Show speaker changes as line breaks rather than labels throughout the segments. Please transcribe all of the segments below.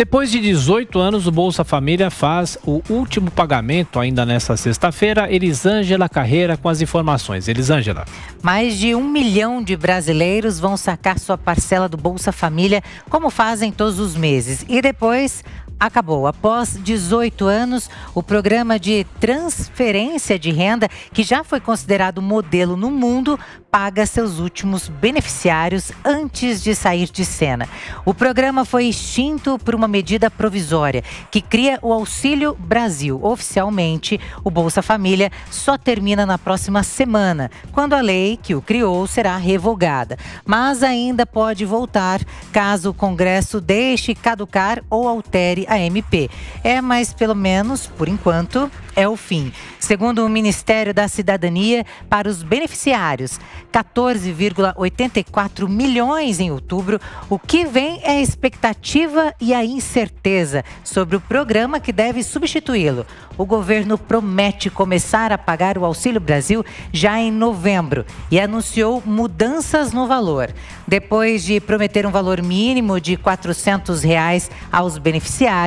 Depois de 18 anos, o Bolsa Família faz o último pagamento ainda nesta sexta-feira. Elisângela Carreira com as informações. Elisângela.
Mais de um milhão de brasileiros vão sacar sua parcela do Bolsa Família, como fazem todos os meses. E depois acabou. Após 18 anos, o programa de transferência de renda, que já foi considerado modelo no mundo, paga seus últimos beneficiários antes de sair de cena. O programa foi extinto por uma medida provisória que cria o Auxílio Brasil. Oficialmente, o Bolsa Família só termina na próxima semana, quando a lei que o criou será revogada, mas ainda pode voltar caso o Congresso deixe caducar ou altere a MP. É, mas pelo menos, por enquanto, é o fim. Segundo o Ministério da Cidadania, para os beneficiários, 14,84 milhões em outubro. O que vem é a expectativa e a incerteza sobre o programa que deve substituí-lo. O governo promete começar a pagar o Auxílio Brasil já em novembro e anunciou mudanças no valor. Depois de prometer um valor mínimo de R$ 400 reais aos beneficiários,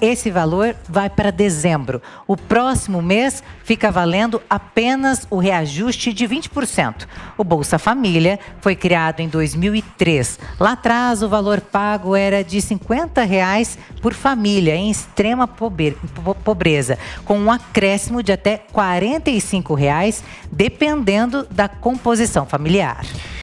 esse valor vai para dezembro. O próximo mês fica valendo apenas o reajuste de 20%. O Bolsa Família foi criado em 2003. Lá atrás, o valor pago era de R$ 50 reais por família em extrema pobreza, com um acréscimo de até R$ 45 reais, dependendo da composição familiar.